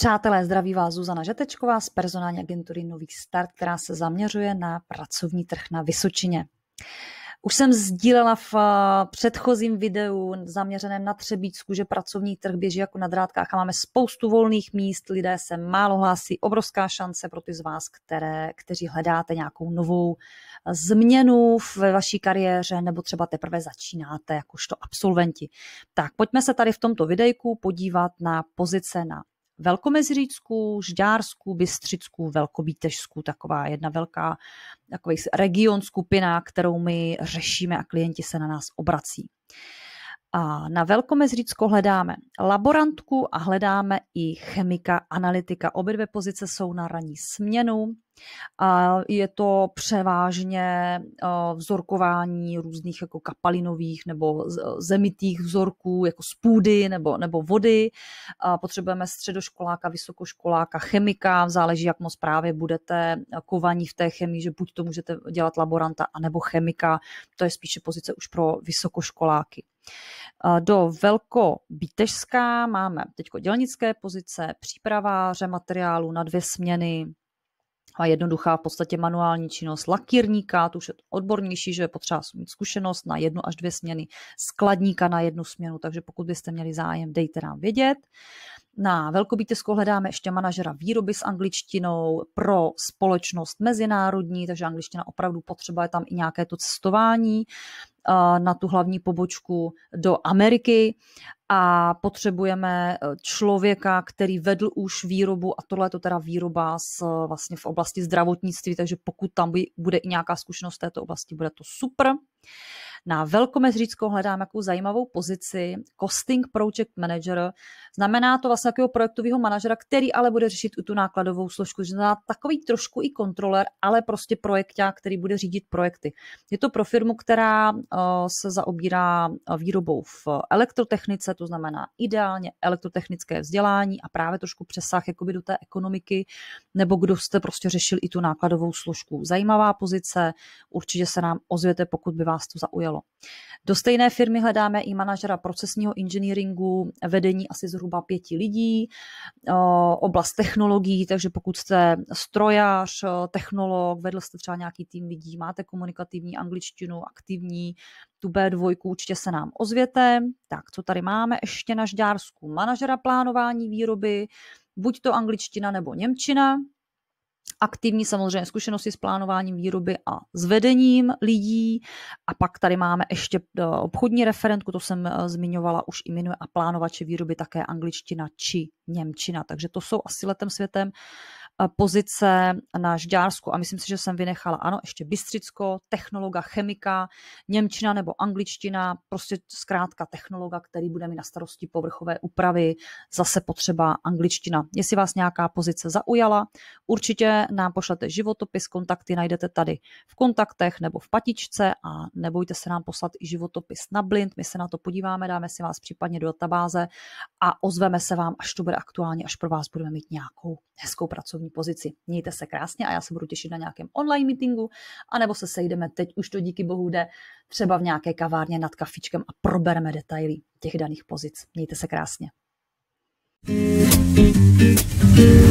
Přátelé, zdraví vás Zuzana Žatečková z personální agentury Nový start, která se zaměřuje na pracovní trh na Vysočině. Už jsem sdílela v eh, předchozím videu zaměřeném na Třebícku, že pracovní trh běží jako na drátkách a máme spoustu volných míst, lidé se málo hlásí, obrovská šance pro ty z vás, které, kteří hledáte nějakou novou eh, změnu ve vaší kariéře nebo třeba teprve začínáte jakožto absolventi. Tak pojďme se tady v tomto videjku podívat na pozice na Velkomezřícku, Žďársku, Bystřicku, Velkobítežsku, taková jedna velká takový region, skupina, kterou my řešíme a klienti se na nás obrací. A na Velkomezřícko hledáme laborantku a hledáme i chemika, analytika. Obě dvě pozice jsou na ranní směnu. A je to převážně eh, vzorkování různých jako kapalinových nebo zemitých vzorků, jako z půdy nebo, nebo vody. A potřebujeme středoškoláka, vysokoškoláka, chemika, záleží, jak moc právě budete kovaní v té chemii, že buď to můžete dělat laboranta, anebo chemika, to je spíše pozice už pro vysokoškoláky. Eh, do velko Bítežská máme teď dělnické pozice, přípraváře materiálu na dvě směny, a jednoduchá v podstatě manuální činnost lakírníka, to už je odbornější, že je potřeba mít zkušenost na jednu až dvě směny, skladníka na jednu směnu, takže pokud byste měli zájem, dejte nám vědět. Na Velkobítesku hledáme ještě manažera výroby s angličtinou pro společnost mezinárodní, takže angličtina opravdu potřeba, je tam i nějaké to cestování na tu hlavní pobočku do Ameriky a potřebujeme e, člověka, který vedl už výrobu a tohle je to teda výroba z, e, vlastně v oblasti zdravotnictví, takže pokud tam bude i nějaká zkušenost v této oblasti, bude to super. Na Velkomezříckou hledám jakou zajímavou pozici, Costing Project Manager. Znamená to vlastně takového projektového manažera, který ale bude řešit i tu nákladovou složku. Znamená takový trošku i kontroler, ale prostě projekták, který bude řídit projekty. Je to pro firmu, která eh, se zaobírá eh, výrobou v elektrotechnice, to znamená ideálně elektrotechnické vzdělání a právě trošku přesah jakoby do té ekonomiky, nebo kdo jste prostě řešil i tu nákladovou složku. Zajímavá pozice, určitě se nám ozvěte, pokud by vás to zaujalo zaujalo. Do stejné firmy hledáme i manažera procesního inženýringu, vedení asi zhruba pěti lidí, eh, oblast technologií, takže pokud jste strojař, eh, technolog, vedl jste třeba nějaký tým lidí, máte komunikativní angličtinu, aktivní, tu B2 určitě se nám ozvěte. Tak, co tady máme ještě na Žďársku? Manažera plánování výroby, buď to angličtina nebo němčina, aktivní samozřejmě zkušenosti s plánováním výroby a s vedením lidí. A pak tady máme ještě e, obchodní referentku, to jsem e, zmiňovala už i minule, a plánovače výroby také angličtina či němčina. Takže to jsou asi letem světem pozice na Žďársku a myslím si, že jsem vynechala, ano, ještě Bystřicko, technologa, chemika, Němčina nebo angličtina, prostě zkrátka technologa, který bude mít na starosti povrchové úpravy, zase potřeba angličtina. Jestli vás nějaká pozice zaujala, určitě nám pošlete životopis, kontakty najdete tady v kontaktech nebo v patičce a nebojte se nám poslat i životopis na blind, my se na to podíváme, dáme si vás případně do databáze a ozveme se vám, až to bude aktuální, až pro vás budeme mít nějakou hezkou pracovní pozici. Mějte se krásně a já se budu těšit na nějakém online meetingu, anebo se sejdeme teď, už to díky bohu jde, třeba v nějaké kavárně nad kafičkem a probereme detaily těch daných pozic. Mějte se krásně. thank you